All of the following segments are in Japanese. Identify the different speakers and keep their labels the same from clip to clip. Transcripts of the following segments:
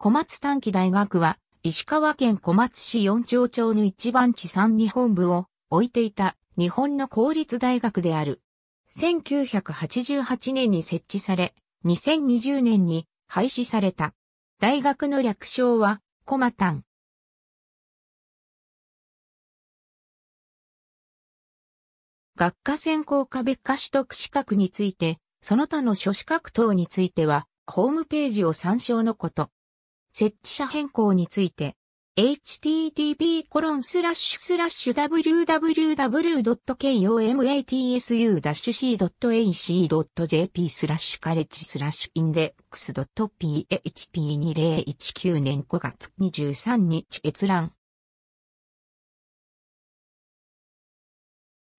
Speaker 1: 小松短期大学は、石川県小松市四町町の一番地産日本
Speaker 2: 部を置いていた日本の公立大学である。1988
Speaker 1: 年に設置され、2020年に廃止された。大学の略称は、コマタン。学科専攻科別科取得資格について、
Speaker 2: その他の諸資格等については、ホームページを参照のこと。設置者変更について、h t t p w w w k o m a t s u c a c j p スラッシュカレッジスラッシュインデックス .php2019
Speaker 1: 年5月23日閲覧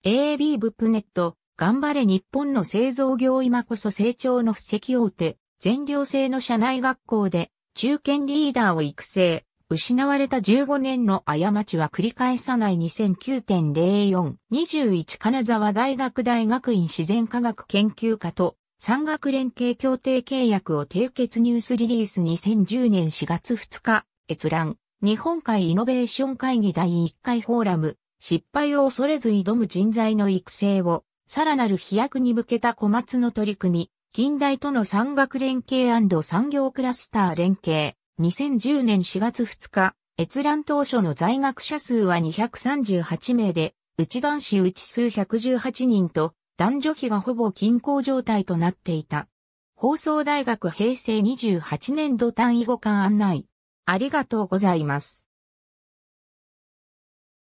Speaker 1: AB ブップネット頑張れ日本の製造業
Speaker 2: 今こそ成長の布石を打て、全寮制の社内学校で中堅リーダーを育成、失われた15年の過ちは繰り返さない2009.04、21金沢大学大学院自然科学研究科と産学連携協定契約を締結ニュースリリース2010年4月2日、閲覧、日本海イノベーション会議第1回フォーラム、失敗を恐れず挑む人材の育成を、さらなる飛躍に向けた小松の取り組み、近代との産学連携産業クラスター連携、2010年4月2日、閲覧当初の在学者数は238名で、内男子内数118人と、男女比がほぼ均衡状態
Speaker 1: となっていた。放送大学平成28年度単位互換案内。ありがとうございます。